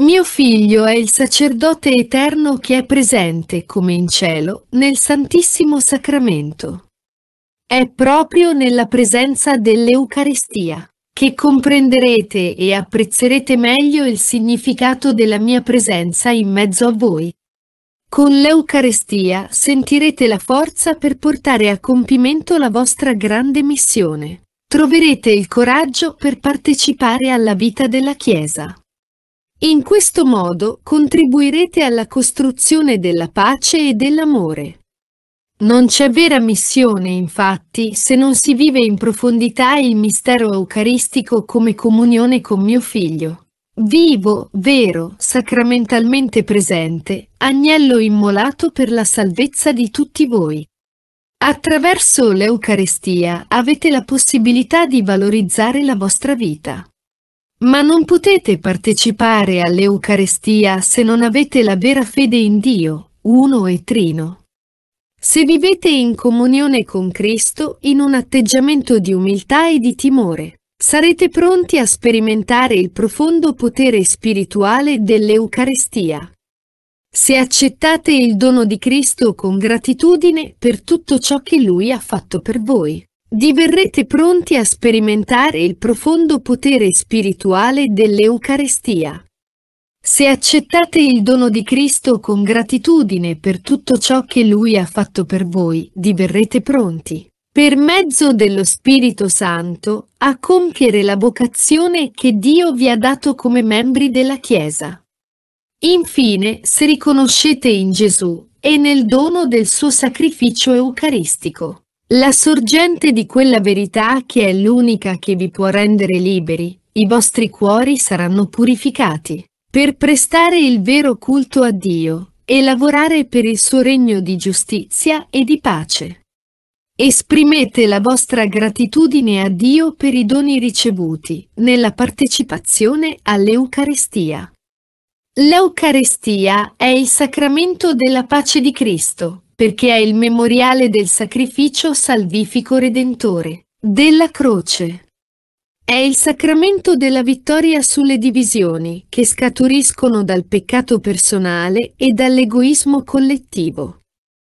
Mio figlio è il sacerdote eterno che è presente, come in cielo, nel Santissimo Sacramento. È proprio nella presenza dell'Eucaristia che comprenderete e apprezzerete meglio il significato della mia presenza in mezzo a voi. Con l'Eucarestia sentirete la forza per portare a compimento la vostra grande missione. Troverete il coraggio per partecipare alla vita della Chiesa. In questo modo contribuirete alla costruzione della pace e dell'amore. Non c'è vera missione, infatti, se non si vive in profondità il mistero eucaristico come comunione con mio figlio. Vivo, vero, sacramentalmente presente, agnello immolato per la salvezza di tutti voi. Attraverso l'Eucarestia avete la possibilità di valorizzare la vostra vita. Ma non potete partecipare all'Eucarestia se non avete la vera fede in Dio, uno e trino. Se vivete in comunione con Cristo in un atteggiamento di umiltà e di timore, sarete pronti a sperimentare il profondo potere spirituale dell'Eucarestia. Se accettate il dono di Cristo con gratitudine per tutto ciò che Lui ha fatto per voi diverrete pronti a sperimentare il profondo potere spirituale dell'Eucarestia. Se accettate il dono di Cristo con gratitudine per tutto ciò che Lui ha fatto per voi, diverrete pronti, per mezzo dello Spirito Santo, a compiere la vocazione che Dio vi ha dato come membri della Chiesa. Infine, se riconoscete in Gesù e nel dono del suo sacrificio eucaristico, la sorgente di quella verità che è l'unica che vi può rendere liberi, i vostri cuori saranno purificati. Per prestare il vero culto a Dio e lavorare per il suo regno di giustizia e di pace. Esprimete la vostra gratitudine a Dio per i doni ricevuti nella partecipazione all'Eucarestia. L'Eucarestia è il sacramento della pace di Cristo, perché è il memoriale del sacrificio salvifico redentore, della croce. È il sacramento della vittoria sulle divisioni, che scaturiscono dal peccato personale e dall'egoismo collettivo.